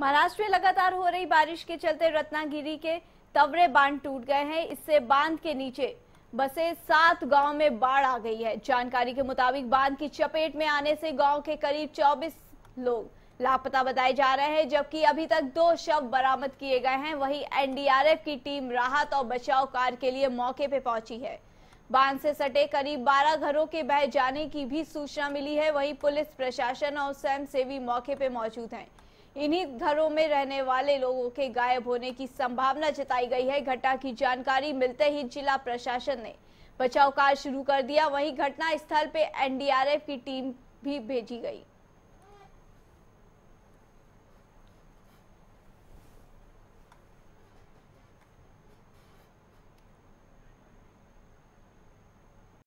महाराष्ट्र में लगातार हो रही बारिश के चलते रत्नागिरी के तवरे बांध टूट गए हैं इससे बांध के नीचे बसे सात गांव में बाढ़ आ गई है जानकारी के मुताबिक बांध की चपेट में आने से गांव के करीब 24 लोग लापता बताए जा रहे हैं जबकि अभी तक दो शव बरामद किए गए हैं वहीं एनडीआरएफ की टीम राहत और बचाव कार्य के लिए मौके पर पहुंची है बांध से सटे करीब 12 घरों के बह जाने की भी सूचना मिली है वहीं पुलिस प्रशासन और स्वयंसेवी मौके पर मौजूद हैं इन्हीं घरों में रहने वाले लोगों के गायब होने की संभावना जताई गई है घटना की जानकारी मिलते ही जिला प्रशासन ने बचाव कार्य शुरू कर दिया वहीं घटना स्थल पे एनडीआरएफ की टीम भी भेजी गई